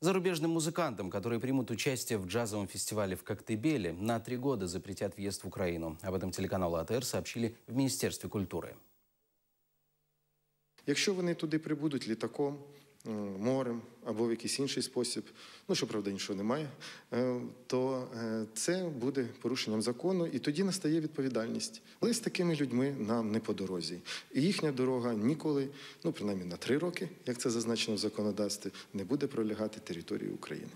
Зарубежным музыкантам, которые примут участие в джазовом фестивале в Коктебеле, на три года запретят въезд в Украину. Об этом телеканал АТР сообщили в Министерстве культуры. Якщо вони туда прибудуть летаком Е, морем або в якийсь інший спосіб, ну що правда іншого немає, е, то е, це буде порушенням закону, і тоді настає відповідальність. Але з такими людьми нам не по дорозі. І їхня дорога ніколи, ну принаймні на три роки, як це зазначено в законодавстві, не буде пролягати території України.